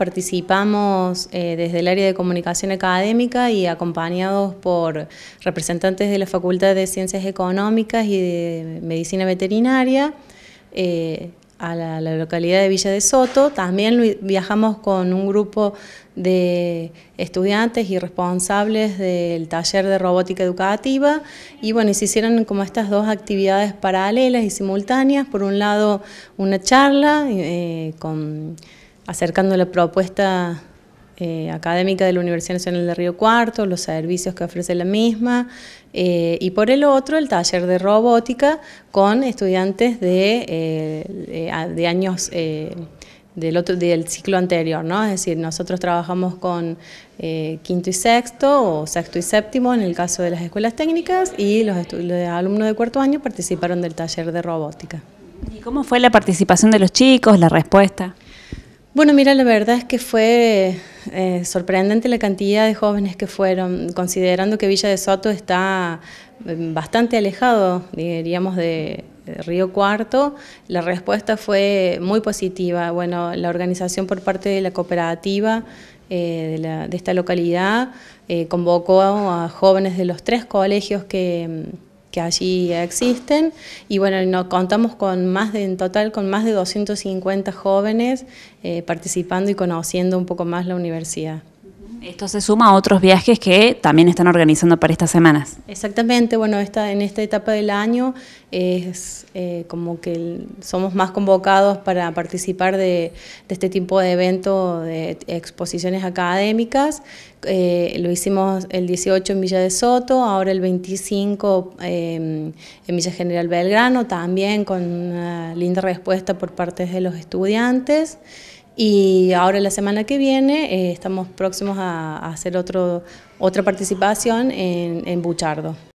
Participamos eh, desde el área de comunicación académica y acompañados por representantes de la Facultad de Ciencias Económicas y de Medicina Veterinaria eh, a la, localidad de Villa de Soto. También viajamos con un grupo de estudiantes y responsables del taller de robótica educativa y bueno, se hicieron como estas dos actividades paralelas y simultáneas. Por un lado, una charla eh, con acercando la propuesta eh, académica de la Universidad Nacional de Río Cuarto, los servicios que ofrece la misma, eh, y por el otro el taller de robótica con estudiantes de, eh, años del, ciclo anterior, ¿no? Es decir, nosotros trabajamos con quinto y sexto, o sexto y séptimo en el caso de las escuelas técnicas, y los, los alumnos de cuarto año participaron del taller de robótica. ¿Y cómo fue la participación de los chicos, la respuesta? Bueno, mira, la verdad es que fue eh, sorprendente la cantidad de jóvenes que fueron, considerando que Villa de Soto está mm, bastante alejado, diríamos, de, Río Cuarto, la respuesta fue muy positiva. Bueno, la organización por parte de la cooperativa eh, de, esta localidad eh, convocó a jóvenes de los tres colegios que mm, que allí existen y bueno, nos contamos con más de, en total con más de 250 jóvenes eh, participando y conociendo un poco más la universidad. Esto se suma a otros viajes que también están organizando para estas semanas. Exactamente, bueno, está en esta etapa del año es eh, como que somos más convocados para participar de, este tipo de evento de exposiciones académicas. Eh, lo hicimos el 18 en Villa de Soto, ahora el 25 em, en Villa General Belgrano, también con una linda respuesta por parte de los estudiantes. Y ahora la semana que viene eh, estamos próximos a, hacer otra participación en, en Buchardo.